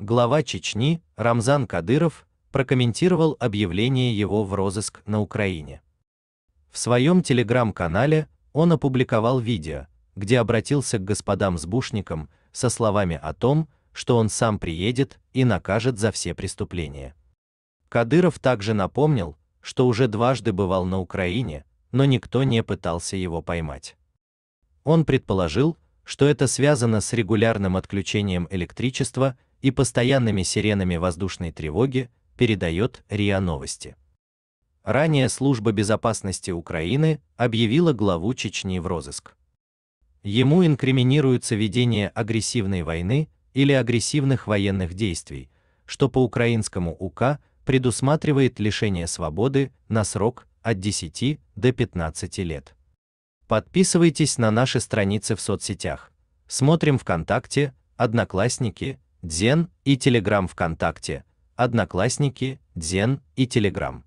глава Чечни Рамзан Кадыров прокомментировал объявление его в розыск на Украине. В своем телеграм-канале он опубликовал видео, где обратился к господам Збушникам со словами о том, что он сам приедет и накажет за все преступления. Кадыров также напомнил, что уже дважды бывал на Украине, но никто не пытался его поймать. Он предположил, что это связано с регулярным отключением электричества и постоянными сиренами воздушной тревоги, передает РИА Новости. Ранее служба безопасности Украины объявила главу Чечни в розыск. Ему инкриминируется ведение агрессивной войны или агрессивных военных действий, что по украинскому УК предусматривает лишение свободы на срок от 10 до 15 лет. Подписывайтесь на наши страницы в соцсетях. Смотрим ВКонтакте, Одноклассники, Дзен и Telegram ВКонтакте, Одноклассники, Дзен и Телеграм.